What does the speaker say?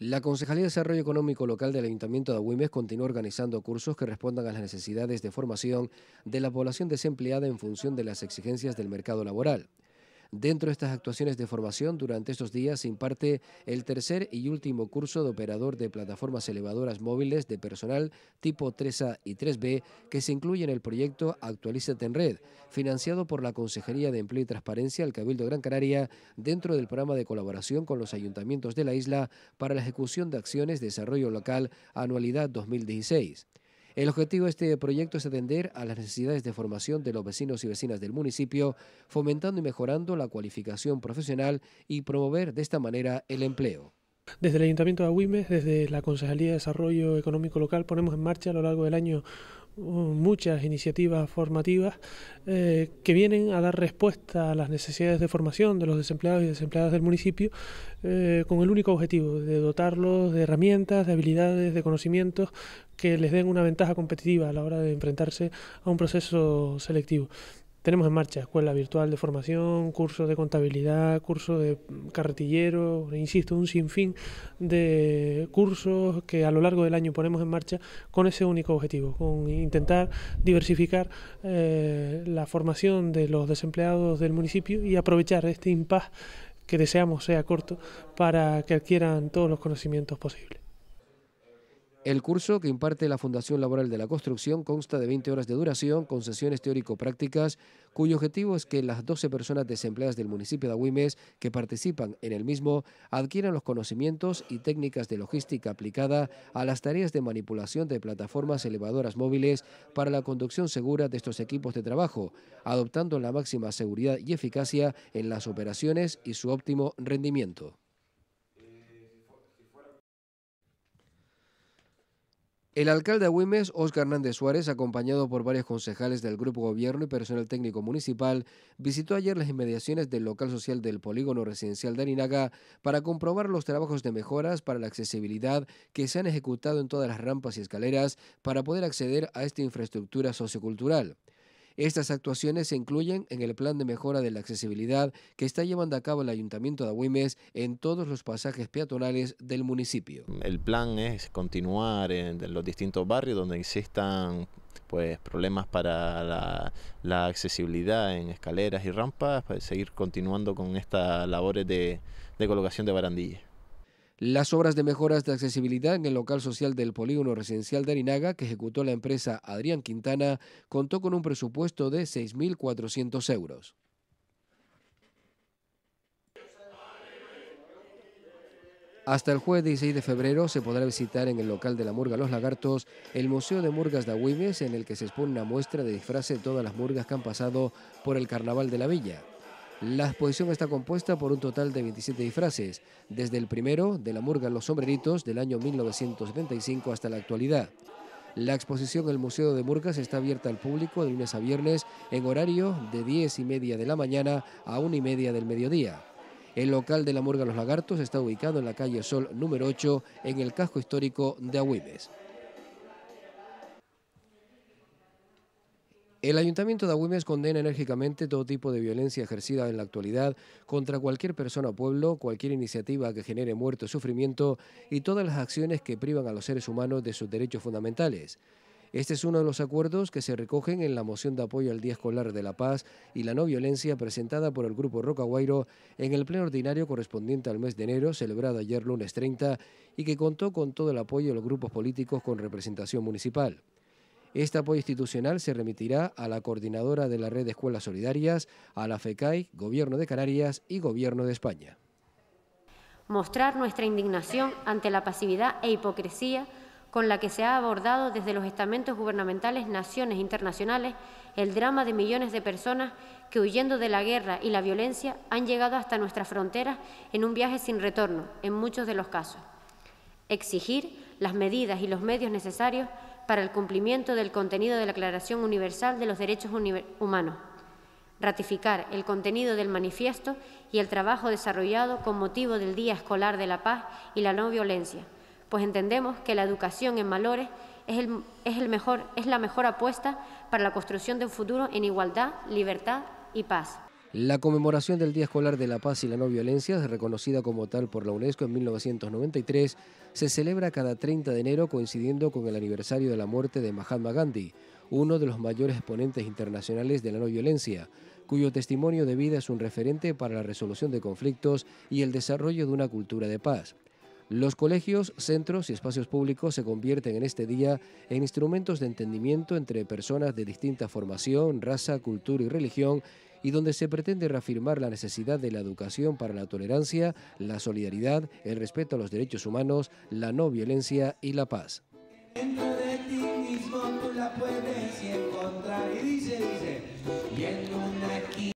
La Concejalía de Desarrollo Económico Local del Ayuntamiento de Agüimes continúa organizando cursos que respondan a las necesidades de formación de la población desempleada en función de las exigencias del mercado laboral. Dentro de estas actuaciones de formación, durante estos días se imparte el tercer y último curso de operador de plataformas elevadoras móviles de personal tipo 3A y 3B que se incluye en el proyecto Actualízate en Red, financiado por la Consejería de Empleo y Transparencia del Cabildo Gran Canaria dentro del programa de colaboración con los ayuntamientos de la isla para la ejecución de acciones de desarrollo local anualidad 2016. El objetivo de este proyecto es atender a las necesidades de formación de los vecinos y vecinas del municipio, fomentando y mejorando la cualificación profesional y promover de esta manera el empleo. Desde el Ayuntamiento de Agüimes, desde la Concejalía de Desarrollo Económico Local, ponemos en marcha a lo largo del año Mm, muchas iniciativas formativas eh, que vienen a dar respuesta a las necesidades de formación de los desempleados y desempleadas del municipio eh, con el único objetivo de dotarlos de herramientas, de habilidades, de conocimientos que les den una ventaja competitiva a la hora de enfrentarse a un proceso selectivo. Tenemos en marcha escuela virtual de formación, cursos de contabilidad, curso de carretillero, insisto, un sinfín de cursos que a lo largo del año ponemos en marcha con ese único objetivo, con intentar diversificar eh, la formación de los desempleados del municipio y aprovechar este impasse que deseamos sea corto para que adquieran todos los conocimientos posibles. El curso que imparte la Fundación Laboral de la Construcción consta de 20 horas de duración con sesiones teórico-prácticas, cuyo objetivo es que las 12 personas desempleadas del municipio de Agüimes que participan en el mismo adquieran los conocimientos y técnicas de logística aplicada a las tareas de manipulación de plataformas elevadoras móviles para la conducción segura de estos equipos de trabajo, adoptando la máxima seguridad y eficacia en las operaciones y su óptimo rendimiento. El alcalde de Oscar Óscar Hernández Suárez, acompañado por varios concejales del Grupo Gobierno y personal técnico municipal, visitó ayer las inmediaciones del local social del Polígono Residencial de Arinaga para comprobar los trabajos de mejoras para la accesibilidad que se han ejecutado en todas las rampas y escaleras para poder acceder a esta infraestructura sociocultural. Estas actuaciones se incluyen en el plan de mejora de la accesibilidad que está llevando a cabo el Ayuntamiento de Agüimes en todos los pasajes peatonales del municipio. Mm, el plan es continuar en los distintos barrios donde existan pues problemas para la, accesibilidad en escaleras y rampas, pues, seguir continuando con estas labores de colocación de barandillas. Las obras de mejoras de accesibilidad en el local social del polígono residencial de Arinaga, que ejecutó la empresa Adrián Quintana, contó con un presupuesto de 6.400 euros. Hasta el jueves 16 de febrero se podrá visitar en el local de la Murga Los Lagartos el Museo de Murgas de Agüimes, en el que se expone una muestra de disfraces de todas las murgas que han pasado por el Carnaval de la Villa. La exposición está compuesta por un total de 27 disfraces, desde el primero, de la murga Los Sombreritos, del año 1975 hasta la actualidad. La exposición del Museo de Murgas está abierta al público de lunes a viernes en horario de 10 y media de la mañana a 1 y media del mediodía. El local de la Murga Los Lagartos está ubicado en la calle Sol número 8 en el casco histórico de Agüimes. El Ayuntamiento de Agüimes condena enérgicamente todo tipo de violencia ejercida en la actualidad contra cualquier persona o pueblo, cualquier iniciativa que genere muerto o sufrimiento y todas las acciones que privan a los seres humanos de sus derechos fundamentales. Este es uno de los acuerdos que se recogen en la moción de apoyo al Día Escolar de la Paz y la no violencia presentada por el Grupo Rocaguairo en el pleno ordinario correspondiente al mes de enero, celebrado ayer lunes 30, y que contó con todo el apoyo de los grupos políticos con representación municipal. Este apoyo institucional se remitirá a la coordinadora de la red de escuelas solidarias, a la FECAI, Gobierno de Canarias y Gobierno de España. Mostrar nuestra indignación ante la pasividad e hipocresía con la que se ha abordado desde los estamentos gubernamentales, naciones internacionales, el drama de millones de personas que huyendo de la guerra y la violencia han llegado hasta nuestras fronteras en un viaje sin retorno, en muchos de los casos. Exigir las medidas y los medios necesarios para el cumplimiento del contenido de la Declaración Universal de los Derechos Humanos, ratificar el contenido del manifiesto y el trabajo desarrollado con motivo del Día Escolar de la Paz y la No Violencia, pues entendemos que la educación en valores es, es, el mejor, es la mejor apuesta para la construcción de un futuro en igualdad, libertad y paz. La conmemoración del Día Escolar de la Paz y la No Violencia, reconocida como tal por la UNESCO en 1993, se celebra cada 30 de enero coincidiendo con el aniversario de la muerte de Mahatma Gandhi, uno de los mayores exponentes internacionales de la no violencia, cuyo testimonio de vida es un referente para la resolución de conflictos y el desarrollo de una cultura de paz. Los colegios, centros y espacios públicos se convierten en este día en instrumentos de entendimiento entre personas de distinta formación, raza, cultura y religión y donde se pretende reafirmar la necesidad de la educación para la tolerancia, la solidaridad, el respeto a los derechos humanos, la no violencia y la paz.